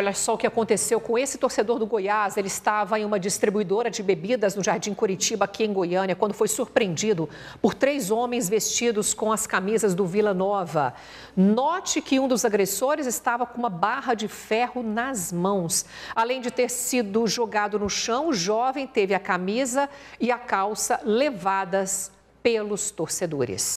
Olha só o que aconteceu com esse torcedor do Goiás. Ele estava em uma distribuidora de bebidas no Jardim Curitiba, aqui em Goiânia, quando foi surpreendido por três homens vestidos com as camisas do Vila Nova. Note que um dos agressores estava com uma barra de ferro nas mãos. Além de ter sido jogado no chão, o jovem teve a camisa e a calça levadas pelos torcedores.